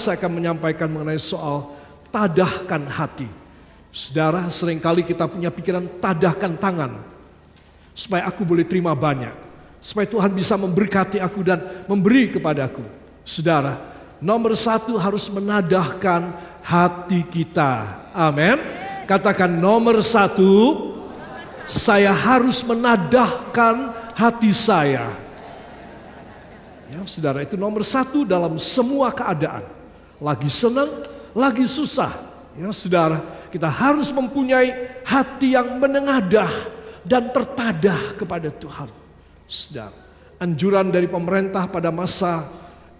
saya akan menyampaikan mengenai soal tadahkan hati. Saudara, seringkali kita punya pikiran tadahkan tangan. Supaya aku boleh terima banyak. Supaya Tuhan bisa memberkati aku dan memberi kepada aku. Saudara, nomor satu harus menadahkan hati kita. Amin. Katakan nomor satu, saya harus menadahkan hati saya. Ya, saudara, itu nomor satu dalam semua keadaan lagi senang, lagi susah. Ya, saudara, kita harus mempunyai hati yang menengadah dan tertadah kepada Tuhan. Saudara, anjuran dari pemerintah pada masa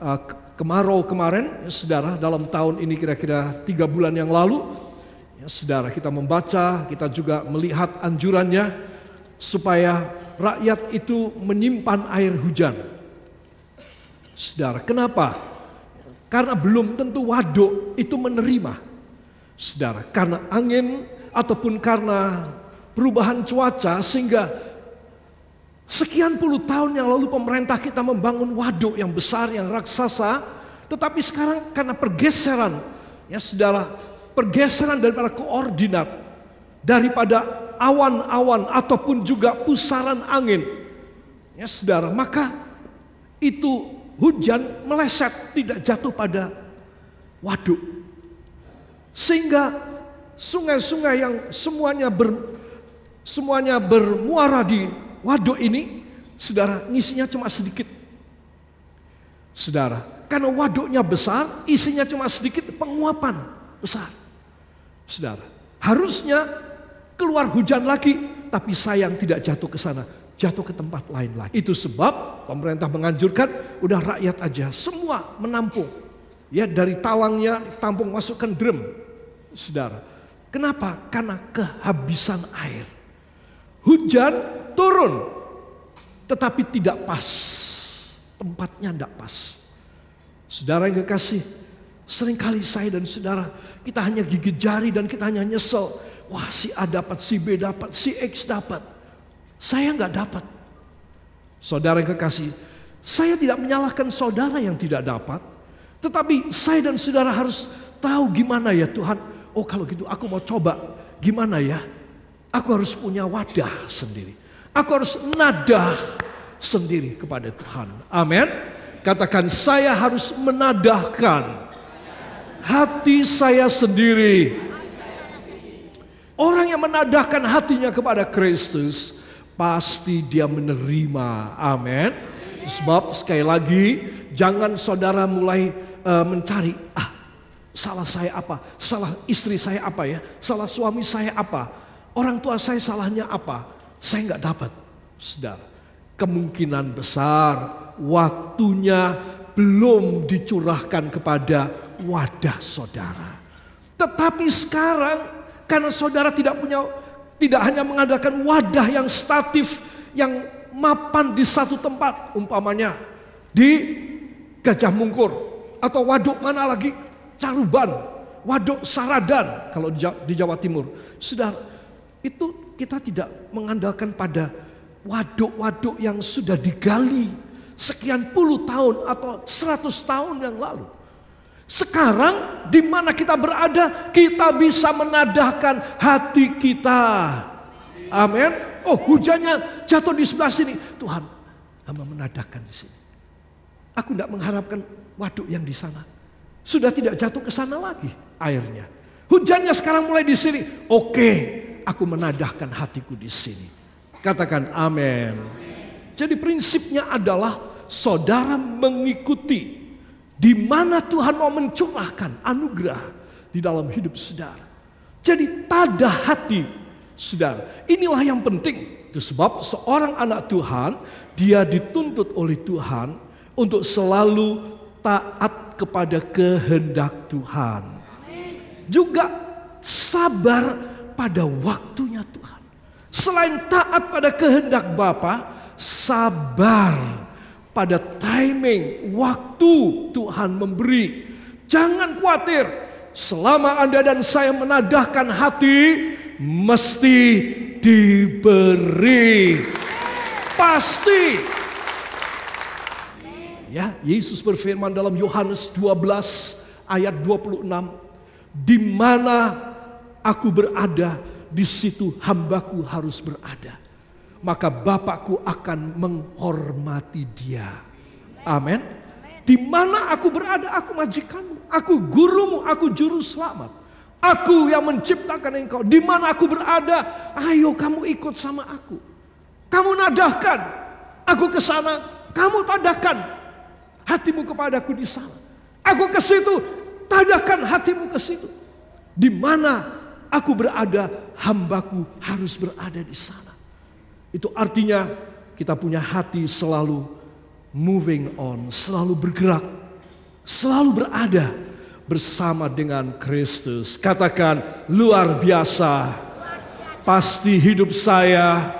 uh, kemarau kemarin, ya, saudara, dalam tahun ini kira-kira tiga bulan yang lalu, ya, saudara, kita membaca, kita juga melihat anjurannya supaya rakyat itu menyimpan air hujan. Saudara, kenapa? Karena belum tentu waduk itu menerima. Saudara, karena angin ataupun karena perubahan cuaca sehingga sekian puluh tahun yang lalu pemerintah kita membangun waduk yang besar, yang raksasa. Tetapi sekarang karena pergeseran, ya saudara, pergeseran daripada koordinat, daripada awan-awan ataupun juga pusaran angin. Ya saudara, maka itu hujan meleset tidak jatuh pada waduk. Sehingga sungai-sungai yang semuanya ber, semuanya bermuara di waduk ini, saudara, ngisinya cuma sedikit. Saudara, karena waduknya besar, isinya cuma sedikit, penguapan besar. Saudara, harusnya keluar hujan lagi, tapi sayang tidak jatuh ke sana jatuh ke tempat lain lagi. Itu sebab pemerintah menganjurkan udah rakyat aja semua menampung. Ya dari talangnya tampung masukkan drum. Saudara. Kenapa? Karena kehabisan air. Hujan turun tetapi tidak pas. Tempatnya tidak pas. Saudara yang kekasih, seringkali saya dan saudara kita hanya gigit jari dan kita hanya nyesel. Wah si A dapat, si B dapat, si X dapat. Saya nggak dapat. Saudara yang kekasih, saya tidak menyalahkan saudara yang tidak dapat. Tetapi saya dan saudara harus tahu gimana ya Tuhan. Oh kalau gitu aku mau coba gimana ya. Aku harus punya wadah sendiri. Aku harus nada sendiri kepada Tuhan. Amin. Katakan saya harus menadahkan hati saya sendiri. Orang yang menadahkan hatinya kepada Kristus, pasti dia menerima. Amin. Sebab sekali lagi jangan saudara mulai uh, mencari ah salah saya apa? Salah istri saya apa ya? Salah suami saya apa? Orang tua saya salahnya apa? Saya nggak dapat. Saudara, kemungkinan besar waktunya belum dicurahkan kepada wadah saudara. Tetapi sekarang karena saudara tidak punya tidak hanya mengadakan wadah yang statif, yang mapan di satu tempat, umpamanya di Gajah Mungkur atau waduk mana lagi? Caruban, waduk Saradan kalau di Jawa, Timur. Sudah itu kita tidak mengandalkan pada waduk-waduk yang sudah digali sekian puluh tahun atau seratus tahun yang lalu. Sekarang di mana kita berada, kita bisa menadahkan hati kita. Amin. Oh, hujannya jatuh di sebelah sini. Tuhan, hamba menadahkan di sini. Aku tidak mengharapkan waduk yang di sana. Sudah tidak jatuh ke sana lagi airnya. Hujannya sekarang mulai di sini. Oke, aku menadahkan hatiku di sini. Katakan amin. Jadi prinsipnya adalah saudara mengikuti di mana Tuhan mau mencurahkan anugerah di dalam hidup saudara. Jadi tada hati saudara. Inilah yang penting. Itu sebab seorang anak Tuhan, dia dituntut oleh Tuhan untuk selalu taat kepada kehendak Tuhan. Juga sabar pada waktunya Tuhan. Selain taat pada kehendak Bapa, sabar pada timing, waktu Tuhan memberi. Jangan khawatir, selama Anda dan saya menadahkan hati, mesti diberi. Pasti. Ya, Yesus berfirman dalam Yohanes 12 ayat 26, di mana aku berada, di situ hambaku harus berada maka Bapakku akan menghormati dia. Amin. Di mana aku berada, aku majikanmu, aku gurumu, aku juru selamat. Aku yang menciptakan engkau. Di mana aku berada, ayo kamu ikut sama aku. Kamu nadahkan, aku ke sana, kamu tadahkan hatimu kepadaku di sana. Aku ke situ, tadahkan hatimu ke situ. Di mana aku berada, hambaku harus berada di sana. Itu artinya kita punya hati selalu moving on, selalu bergerak, selalu berada bersama dengan Kristus. Katakan luar biasa. Pasti hidup saya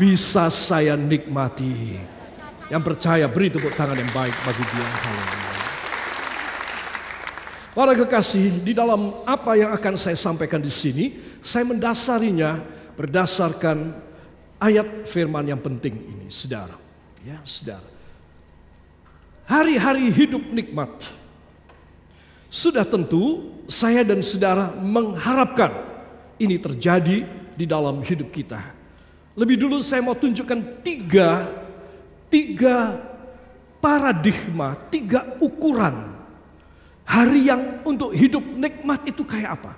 bisa saya nikmati. Yang percaya beri tepuk tangan yang baik bagi dia. Para kekasih, di dalam apa yang akan saya sampaikan di sini, saya mendasarinya berdasarkan ayat firman yang penting ini, saudara. Ya, saudara. Hari-hari hidup nikmat. Sudah tentu saya dan saudara mengharapkan ini terjadi di dalam hidup kita. Lebih dulu saya mau tunjukkan tiga, tiga paradigma, tiga ukuran. Hari yang untuk hidup nikmat itu kayak apa?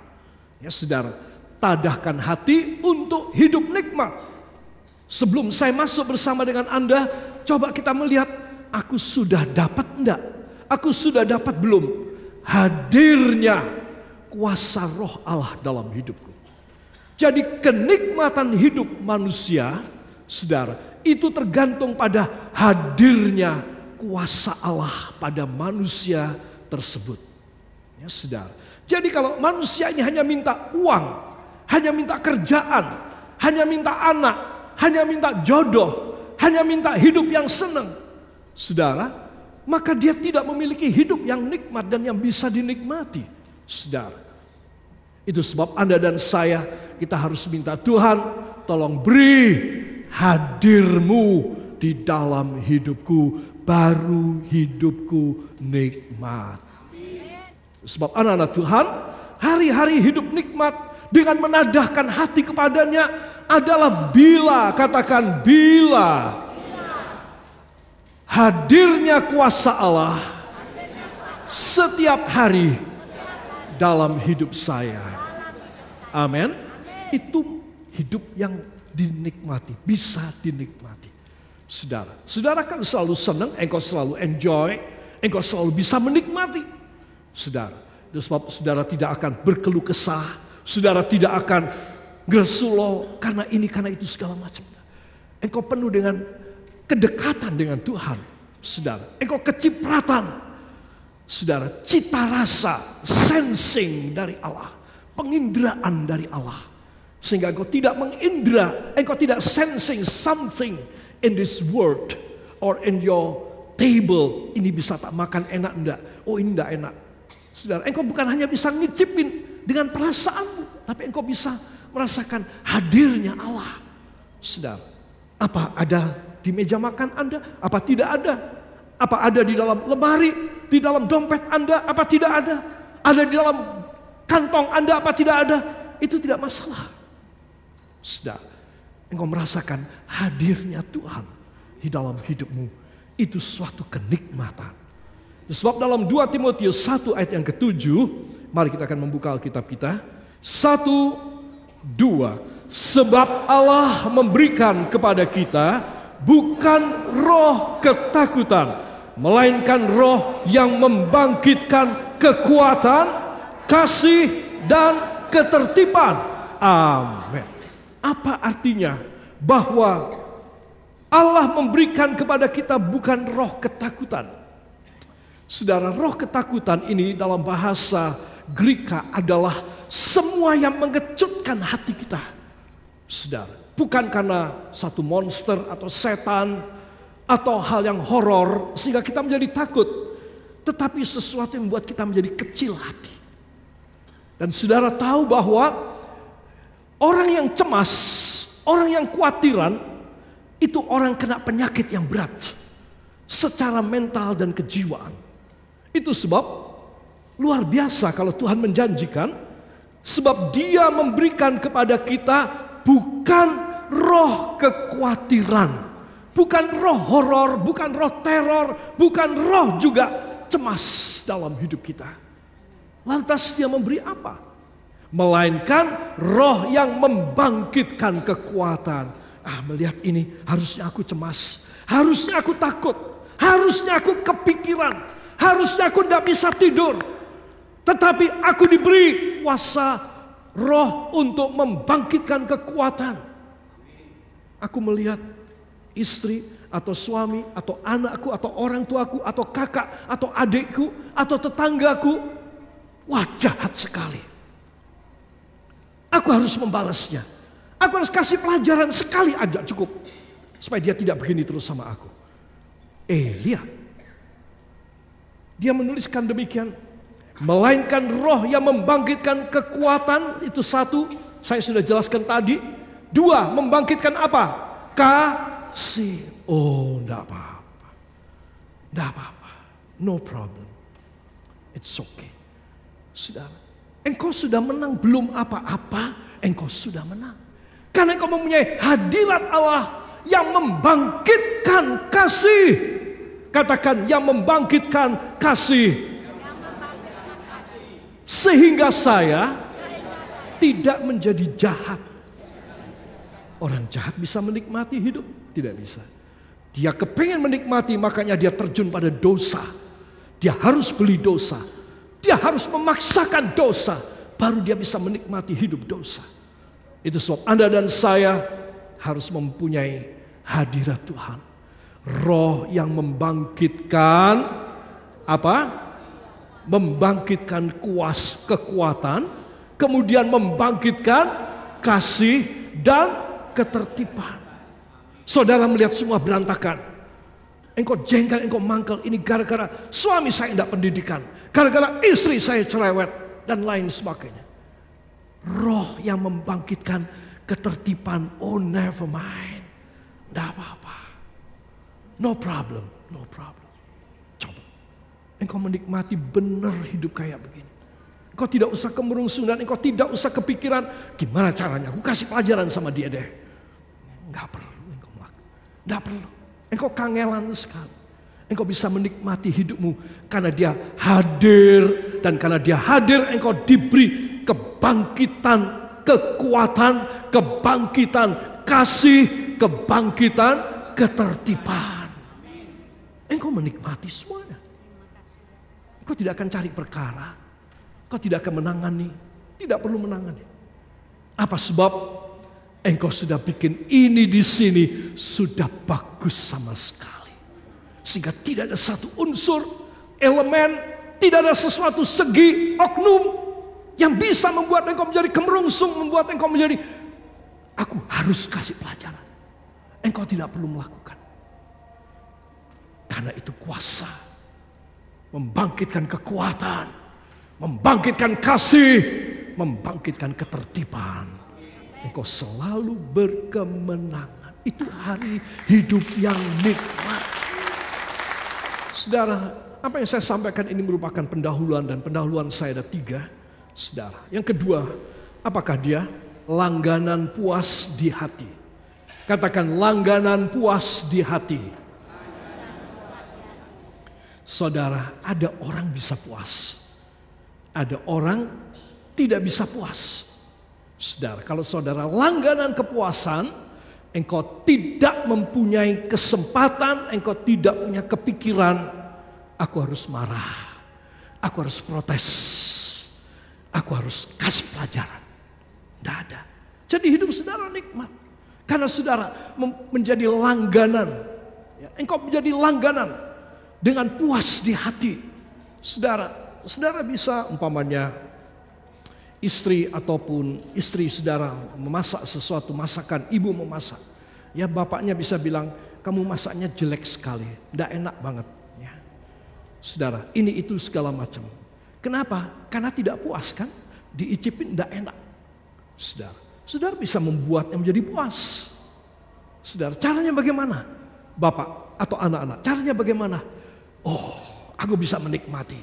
Ya saudara, tadahkan hati untuk hidup nikmat. Sebelum saya masuk bersama dengan Anda, coba kita melihat aku sudah dapat enggak? Aku sudah dapat belum? Hadirnya kuasa roh Allah dalam hidupku. Jadi kenikmatan hidup manusia, saudara, itu tergantung pada hadirnya kuasa Allah pada manusia tersebut. Ya, saudara. Jadi kalau manusia ini hanya minta uang, hanya minta kerjaan, hanya minta anak, hanya minta jodoh, hanya minta hidup yang senang, saudara, maka dia tidak memiliki hidup yang nikmat dan yang bisa dinikmati, saudara. Itu sebab Anda dan saya, kita harus minta Tuhan, tolong beri hadirmu di dalam hidupku, baru hidupku nikmat. Sebab anak-anak Tuhan, hari-hari hidup nikmat dengan menadahkan hati kepadanya, adalah bila, katakan bila, hadirnya kuasa Allah setiap hari dalam hidup saya. Amin. Itu hidup yang dinikmati, bisa dinikmati. Saudara, saudara kan selalu senang, engkau selalu enjoy, engkau selalu bisa menikmati. Saudara, sebab saudara tidak akan berkeluh kesah, saudara tidak akan Gersulo, karena ini, karena itu segala macam. Engkau penuh dengan kedekatan dengan Tuhan, saudara. Engkau kecipratan, saudara. Cita rasa, sensing dari Allah. Penginderaan dari Allah. Sehingga engkau tidak mengindra, engkau tidak sensing something in this world or in your table. Ini bisa tak makan enak enggak? Oh ini enggak enak. Saudara, engkau bukan hanya bisa ngicipin dengan perasaanmu, tapi engkau bisa merasakan hadirnya Allah. Sedang, apa ada di meja makan Anda? Apa tidak ada? Apa ada di dalam lemari? Di dalam dompet Anda? Apa tidak ada? Ada di dalam kantong Anda? Apa tidak ada? Itu tidak masalah. Sedang, engkau merasakan hadirnya Tuhan di dalam hidupmu. Itu suatu kenikmatan. Sebab dalam 2 Timotius 1 ayat yang ketujuh, mari kita akan membuka Alkitab kita. 1 Dua, sebab Allah memberikan kepada kita bukan roh ketakutan, melainkan roh yang membangkitkan kekuatan, kasih, dan ketertiban. Amin. Apa artinya bahwa Allah memberikan kepada kita bukan roh ketakutan? Saudara, roh ketakutan ini dalam bahasa Grika adalah semua yang mengecutkan hati kita. Saudara, bukan karena satu monster atau setan atau hal yang horor sehingga kita menjadi takut, tetapi sesuatu yang membuat kita menjadi kecil hati. Dan saudara tahu bahwa orang yang cemas, orang yang khawatiran itu orang kena penyakit yang berat secara mental dan kejiwaan. Itu sebab Luar biasa kalau Tuhan menjanjikan, sebab Dia memberikan kepada kita bukan roh kekhawatiran, bukan roh horor, bukan roh teror, bukan roh juga cemas dalam hidup kita. Lantas dia memberi apa? Melainkan roh yang membangkitkan kekuatan. Ah, melihat ini harusnya aku cemas, harusnya aku takut, harusnya aku kepikiran, harusnya aku tidak bisa tidur, tetapi aku diberi kuasa roh untuk membangkitkan kekuatan. Aku melihat istri atau suami atau anakku atau orang tuaku atau kakak atau adikku atau tetanggaku. Wah jahat sekali. Aku harus membalasnya. Aku harus kasih pelajaran sekali aja cukup. Supaya dia tidak begini terus sama aku. Eh lihat. Dia menuliskan demikian Melainkan roh yang membangkitkan kekuatan itu satu, saya sudah jelaskan tadi. Dua, membangkitkan apa? Kasih. Oh, tidak apa-apa. tidak apa-apa. No problem. It's okay. Saudara, engkau sudah menang belum apa-apa, engkau sudah menang. Karena engkau mempunyai hadirat Allah yang membangkitkan kasih. Katakan yang membangkitkan kasih sehingga saya tidak menjadi jahat. Orang jahat bisa menikmati hidup, tidak bisa. Dia kepengen menikmati, makanya dia terjun pada dosa. Dia harus beli dosa, dia harus memaksakan dosa, baru dia bisa menikmati hidup dosa. Itu sebab Anda dan saya harus mempunyai hadirat Tuhan, roh yang membangkitkan apa? membangkitkan kuas kekuatan, kemudian membangkitkan kasih dan ketertiban. Saudara melihat semua berantakan. Engkau jengkel, engkau mangkel. Ini gara-gara suami saya tidak pendidikan. Gara-gara istri saya cerewet. Dan lain sebagainya. Roh yang membangkitkan ketertiban. Oh never mind. Tidak apa-apa. No problem. No problem engkau menikmati benar hidup kayak begini. Engkau tidak usah dan engkau tidak usah kepikiran gimana caranya. Aku kasih pelajaran sama dia deh. Enggak perlu engkau melakukan. Enggak perlu. Engkau kangelan sekali. Engkau bisa menikmati hidupmu karena dia hadir dan karena dia hadir engkau diberi kebangkitan, kekuatan, kebangkitan kasih, kebangkitan ketertiban. Engkau menikmati semuanya. Kau tidak akan cari perkara. Kau tidak akan menangani. Tidak perlu menangani. Apa sebab? Engkau sudah bikin ini di sini sudah bagus sama sekali. Sehingga tidak ada satu unsur, elemen, tidak ada sesuatu segi, oknum yang bisa membuat engkau menjadi kemerungsung, membuat engkau menjadi aku harus kasih pelajaran. Engkau tidak perlu melakukan. Karena itu kuasa membangkitkan kekuatan, membangkitkan kasih, membangkitkan ketertiban. Engkau selalu berkemenangan. Itu hari hidup yang nikmat. Saudara, apa yang saya sampaikan ini merupakan pendahuluan dan pendahuluan saya ada tiga. Saudara, yang kedua, apakah dia langganan puas di hati? Katakan langganan puas di hati Saudara, ada orang bisa puas. Ada orang tidak bisa puas. Saudara, kalau saudara langganan kepuasan, engkau tidak mempunyai kesempatan, engkau tidak punya kepikiran, aku harus marah. Aku harus protes. Aku harus kasih pelajaran. Tidak ada. Jadi hidup saudara nikmat. Karena saudara menjadi langganan. Ya, engkau menjadi langganan dengan puas di hati. Saudara, saudara bisa umpamanya istri ataupun istri saudara memasak sesuatu masakan, ibu memasak. Ya bapaknya bisa bilang, kamu masaknya jelek sekali, tidak enak banget. Ya. Saudara, ini itu segala macam. Kenapa? Karena tidak puas kan? Diicipin tidak enak. Saudara, saudara bisa membuatnya menjadi puas. Saudara, caranya bagaimana? Bapak atau anak-anak, caranya bagaimana? Oh, aku bisa menikmati.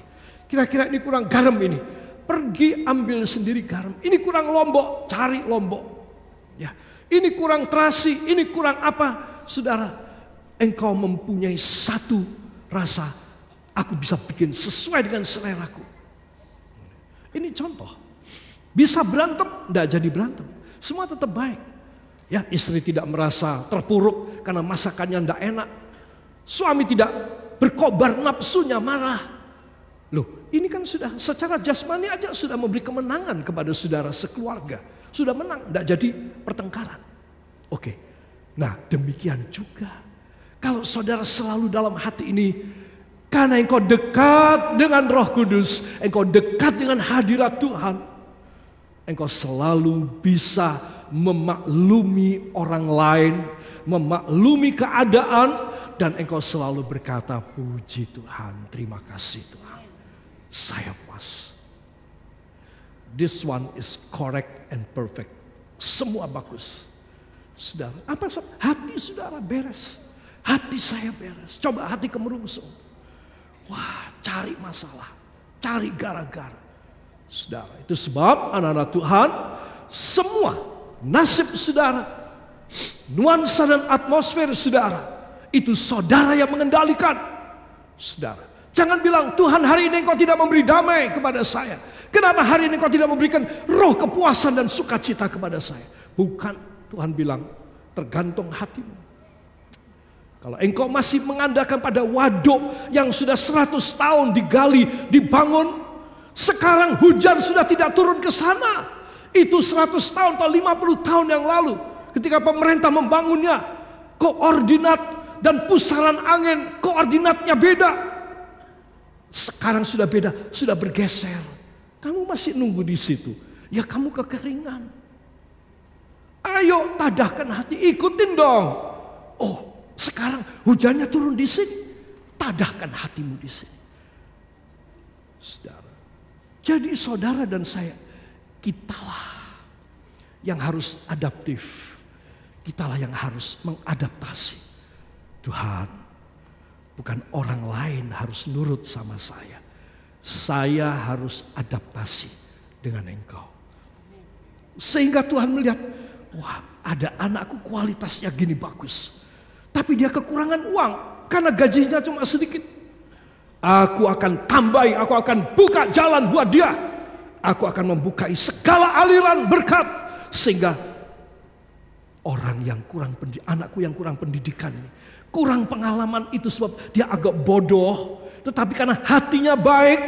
Kira-kira ini kurang garam ini. Pergi ambil sendiri garam. Ini kurang lombok, cari lombok. Ya. Ini kurang terasi, ini kurang apa? Saudara, engkau mempunyai satu rasa aku bisa bikin sesuai dengan seleraku. Ini contoh. Bisa berantem, tidak jadi berantem. Semua tetap baik. Ya, istri tidak merasa terpuruk karena masakannya tidak enak. Suami tidak berkobar nafsunya marah. Loh, ini kan sudah secara jasmani aja sudah memberi kemenangan kepada saudara sekeluarga. Sudah menang, tidak jadi pertengkaran. Oke, nah demikian juga. Kalau saudara selalu dalam hati ini, karena engkau dekat dengan roh kudus, engkau dekat dengan hadirat Tuhan, engkau selalu bisa memaklumi orang lain, memaklumi keadaan dan engkau selalu berkata puji Tuhan, terima kasih Tuhan. Saya puas. This one is correct and perfect. Semua bagus. Saudara, apa hati saudara beres. Hati saya beres. Coba hati kemerungsung. Wah, cari masalah. Cari gara-gara. Saudara, itu sebab anak-anak Tuhan, semua nasib saudara, nuansa dan atmosfer saudara, itu saudara yang mengendalikan. Saudara. Jangan bilang, Tuhan hari ini engkau tidak memberi damai kepada saya. Kenapa hari ini engkau tidak memberikan roh kepuasan dan sukacita kepada saya? Bukan. Tuhan bilang, tergantung hatimu. Kalau engkau masih mengandalkan pada waduk yang sudah 100 tahun digali, dibangun, sekarang hujan sudah tidak turun ke sana. Itu 100 tahun atau 50 tahun yang lalu ketika pemerintah membangunnya, koordinat dan pusaran angin koordinatnya beda. Sekarang sudah beda, sudah bergeser. Kamu masih nunggu di situ. Ya kamu kekeringan. Ayo tadahkan hati, ikutin dong. Oh, sekarang hujannya turun di sini. Tadahkan hatimu di sini. Saudara. Jadi saudara dan saya, kitalah yang harus adaptif. Kitalah yang harus mengadaptasi Tuhan, bukan orang lain harus nurut sama saya. Saya harus adaptasi dengan Engkau. Sehingga Tuhan melihat, wah ada anakku kualitasnya gini bagus. Tapi dia kekurangan uang karena gajinya cuma sedikit. Aku akan tambahi, aku akan buka jalan buat dia. Aku akan membukai segala aliran berkat sehingga orang yang kurang pendidikan, anakku yang kurang pendidikan ini Kurang pengalaman itu sebab dia agak bodoh. Tetapi karena hatinya baik,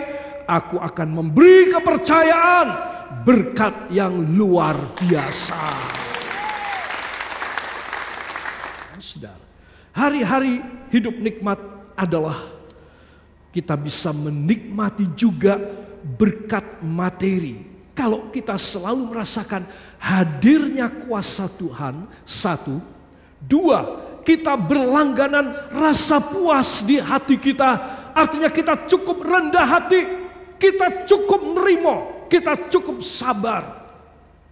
aku akan memberi kepercayaan berkat yang luar biasa. Saudara, hari-hari hidup nikmat adalah kita bisa menikmati juga berkat materi. Kalau kita selalu merasakan hadirnya kuasa Tuhan, satu, dua, kita berlangganan rasa puas di hati kita. Artinya kita cukup rendah hati, kita cukup nerimo, kita cukup sabar.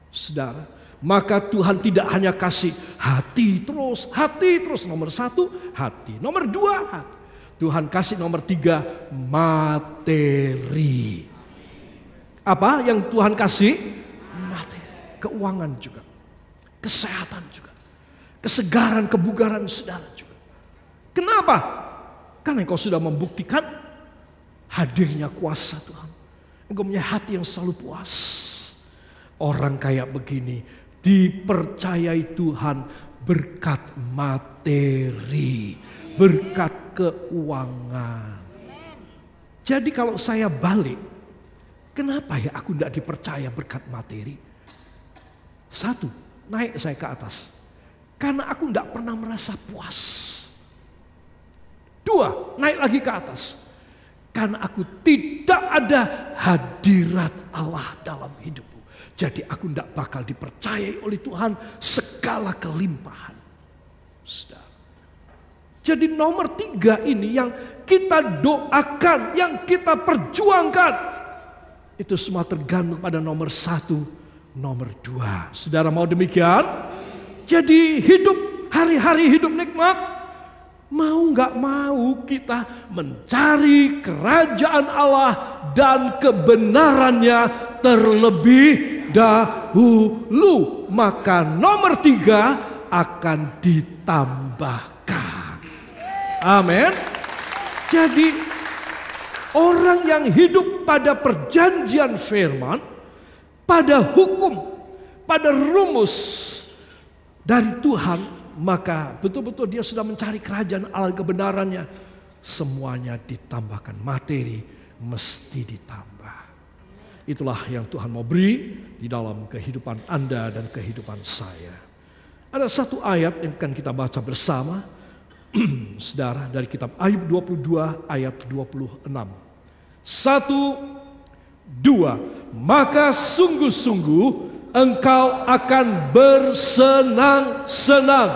Saudara, maka Tuhan tidak hanya kasih hati terus, hati terus nomor satu, hati. Nomor dua, hati. Tuhan kasih nomor tiga, materi. Apa yang Tuhan kasih? Materi. Keuangan juga. Kesehatan juga kesegaran, kebugaran saudara juga. Kenapa? Karena engkau sudah membuktikan hadirnya kuasa Tuhan. Engkau punya hati yang selalu puas. Orang kayak begini dipercayai Tuhan berkat materi, berkat keuangan. Jadi kalau saya balik, kenapa ya aku tidak dipercaya berkat materi? Satu, naik saya ke atas. Karena aku tidak pernah merasa puas. Dua, naik lagi ke atas. Karena aku tidak ada hadirat Allah dalam hidupku. Jadi aku tidak bakal dipercayai oleh Tuhan segala kelimpahan. Sudah. Jadi nomor tiga ini yang kita doakan, yang kita perjuangkan. Itu semua tergantung pada nomor satu, nomor dua. Saudara mau demikian? jadi hidup hari-hari hidup nikmat Mau nggak mau kita mencari kerajaan Allah dan kebenarannya terlebih dahulu. Maka nomor tiga akan ditambahkan. Amin. Jadi orang yang hidup pada perjanjian firman, pada hukum, pada rumus, dari Tuhan, maka betul-betul dia sudah mencari kerajaan Allah kebenarannya. Semuanya ditambahkan materi mesti ditambah. Itulah yang Tuhan mau beri di dalam kehidupan Anda dan kehidupan saya. Ada satu ayat yang akan kita baca bersama. Saudara dari kitab Ayub 22 ayat 26. Satu, dua. Maka sungguh-sungguh engkau akan bersenang-senang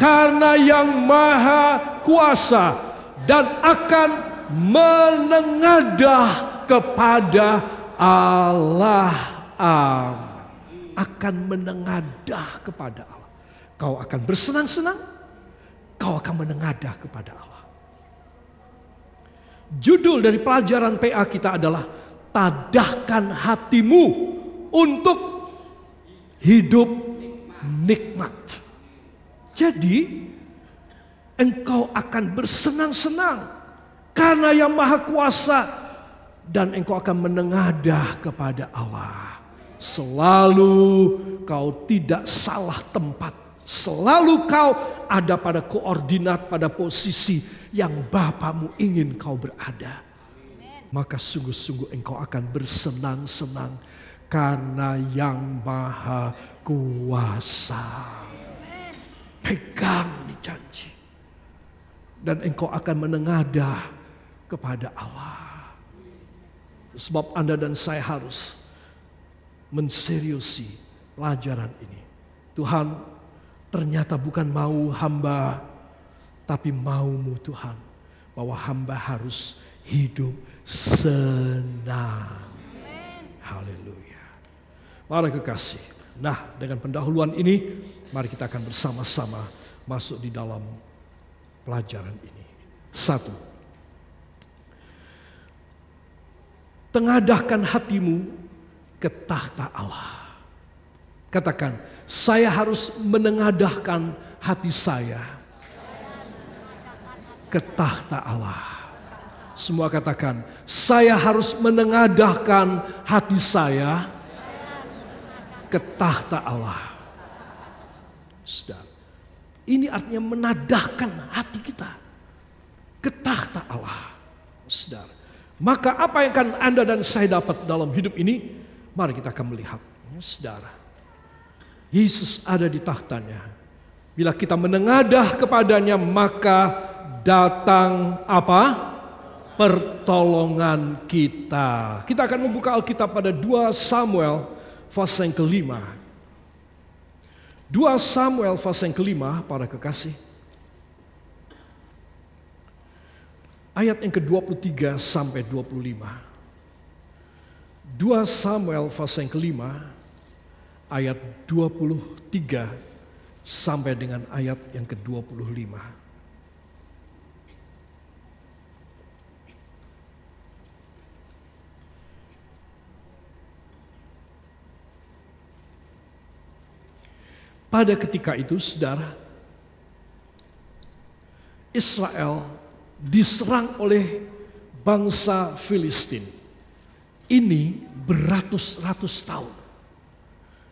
karena yang maha kuasa dan akan menengadah kepada Allah Amin. Akan menengadah kepada Allah. Kau akan bersenang-senang, kau akan menengadah kepada Allah. Judul dari pelajaran PA kita adalah Tadahkan hatimu untuk hidup nikmat. Jadi, engkau akan bersenang-senang karena yang Maha Kuasa, dan engkau akan menengadah kepada Allah. Selalu kau tidak salah tempat, selalu kau ada pada koordinat, pada posisi yang Bapamu ingin kau berada. Maka sungguh-sungguh engkau akan bersenang-senang karena yang maha kuasa. Pegang ini janji. Dan engkau akan menengadah kepada Allah. Sebab Anda dan saya harus menseriusi pelajaran ini. Tuhan ternyata bukan mau hamba tapi maumu Tuhan bahwa hamba harus hidup senang. Haleluya. Para kekasih. Nah, dengan pendahuluan ini, mari kita akan bersama-sama masuk di dalam pelajaran ini. Satu, tengadahkan hatimu ke tahta Allah. Katakan, saya harus menengadahkan hati saya ke tahta Allah. Semua katakan, saya harus menengadahkan hati saya ke tahta Allah. Sedang. Ini artinya menadahkan hati kita ke tahta Allah. Sedang. Maka apa yang akan Anda dan saya dapat dalam hidup ini? Mari kita akan melihat. Saudara. Yesus ada di tahtanya. Bila kita menengadah kepadanya maka datang apa? pertolongan kita. Kita akan membuka Alkitab pada 2 Samuel pasal yang kelima. 2 Samuel pasal yang kelima para kekasih. Ayat yang ke-23 sampai 25. 2 Samuel pasal yang kelima ayat 23 sampai dengan ayat yang ke-25. Pada ketika itu, saudara, Israel diserang oleh bangsa Filistin. Ini beratus-ratus tahun.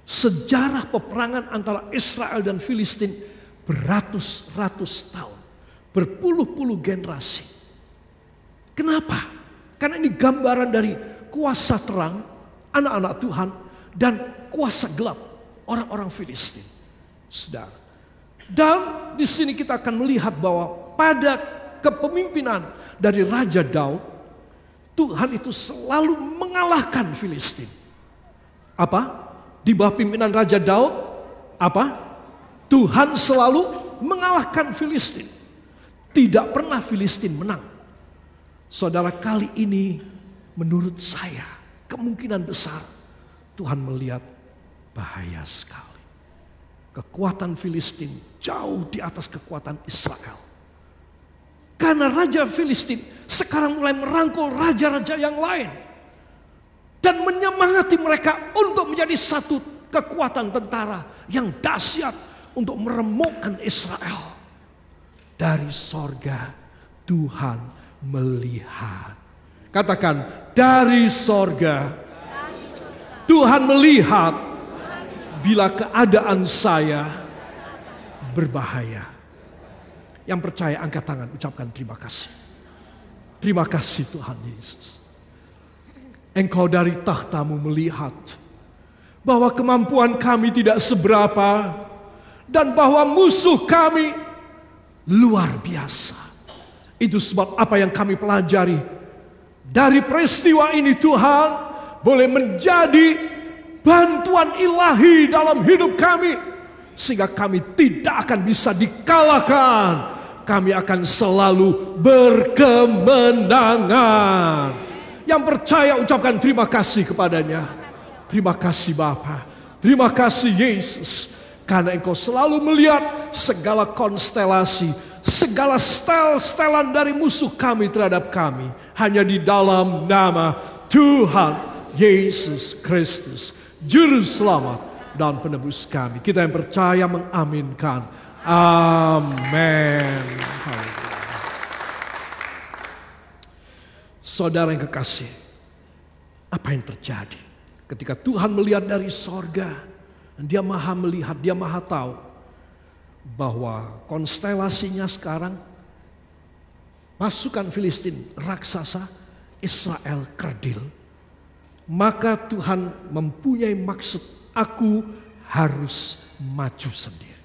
Sejarah peperangan antara Israel dan Filistin beratus-ratus tahun. Berpuluh-puluh generasi. Kenapa? Karena ini gambaran dari kuasa terang anak-anak Tuhan dan kuasa gelap orang-orang Filistin. Saudara. Dan di sini kita akan melihat bahwa pada kepemimpinan dari Raja Daud, Tuhan itu selalu mengalahkan Filistin. Apa? Di bawah pimpinan Raja Daud, apa? Tuhan selalu mengalahkan Filistin. Tidak pernah Filistin menang. Saudara kali ini menurut saya kemungkinan besar Tuhan melihat bahaya sekali. Kekuatan Filistin jauh di atas kekuatan Israel. Karena raja Filistin sekarang mulai merangkul raja-raja yang lain dan menyemangati mereka untuk menjadi satu kekuatan tentara yang dahsyat untuk meremukkan Israel. Dari sorga Tuhan melihat. Katakan dari sorga Tuhan melihat bila keadaan saya berbahaya. Yang percaya angkat tangan, ucapkan terima kasih. Terima kasih Tuhan Yesus. Engkau dari tahtamu melihat bahwa kemampuan kami tidak seberapa dan bahwa musuh kami luar biasa. Itu sebab apa yang kami pelajari dari peristiwa ini Tuhan boleh menjadi bantuan ilahi dalam hidup kami, sehingga kami tidak akan bisa dikalahkan. Kami akan selalu berkemenangan. Yang percaya ucapkan terima kasih kepadanya. Terima kasih Bapa. Terima kasih Yesus. Karena engkau selalu melihat segala konstelasi, segala stel-stelan dari musuh kami terhadap kami. Hanya di dalam nama Tuhan Yesus Kristus juru selamat dan penebus kami. Kita yang percaya mengaminkan. Amin. Saudara yang kekasih, apa yang terjadi ketika Tuhan melihat dari sorga? Dan Dia maha melihat, dia maha tahu bahwa konstelasinya sekarang pasukan Filistin raksasa Israel kerdil maka Tuhan mempunyai maksud aku harus maju sendiri.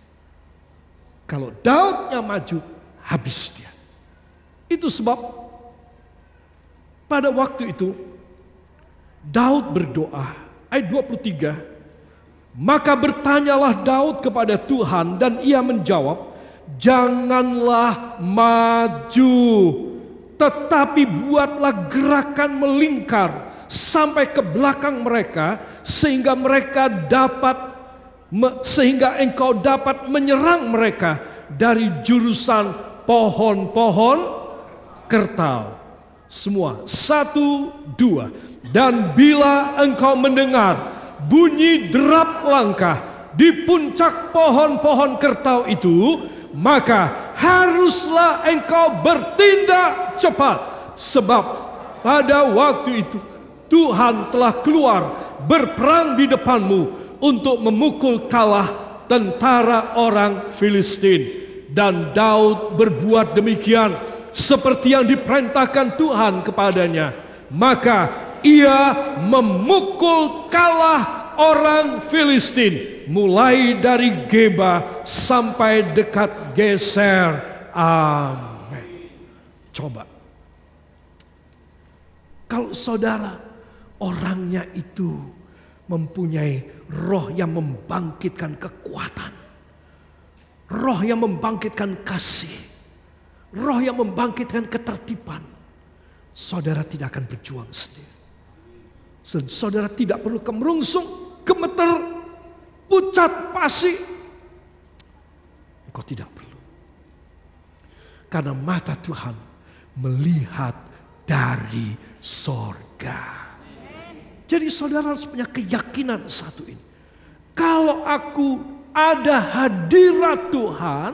Kalau Daudnya maju, habis dia. Itu sebab pada waktu itu Daud berdoa ayat 23 maka bertanyalah Daud kepada Tuhan dan ia menjawab, "Janganlah maju, tetapi buatlah gerakan melingkar sampai ke belakang mereka sehingga mereka dapat sehingga engkau dapat menyerang mereka dari jurusan pohon-pohon kertal semua satu dua dan bila engkau mendengar bunyi derap langkah di puncak pohon-pohon kertau itu maka haruslah engkau bertindak cepat sebab pada waktu itu Tuhan telah keluar berperang di depanmu untuk memukul kalah tentara orang Filistin. Dan Daud berbuat demikian seperti yang diperintahkan Tuhan kepadanya. Maka ia memukul kalah orang Filistin mulai dari Geba sampai dekat Geser. Amin. Coba. Kalau saudara orangnya itu mempunyai roh yang membangkitkan kekuatan. Roh yang membangkitkan kasih. Roh yang membangkitkan ketertiban. Saudara tidak akan berjuang sendiri. Saudara tidak perlu kemerungsung, gemeter, pucat, pasi. Engkau tidak perlu. Karena mata Tuhan melihat dari sorga. Jadi saudara harus punya keyakinan satu ini. Kalau aku ada hadirat Tuhan,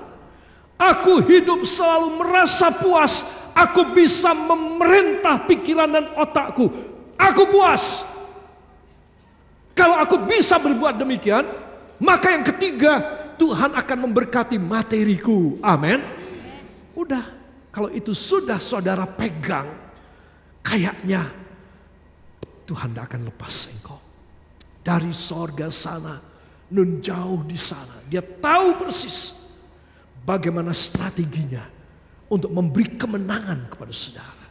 aku hidup selalu merasa puas. Aku bisa memerintah pikiran dan otakku. Aku puas. Kalau aku bisa berbuat demikian, maka yang ketiga Tuhan akan memberkati materiku. Amin. Udah, kalau itu sudah saudara pegang, kayaknya Tuhan tidak akan lepas engkau. Dari sorga sana, nun jauh di sana. Dia tahu persis bagaimana strateginya untuk memberi kemenangan kepada saudara.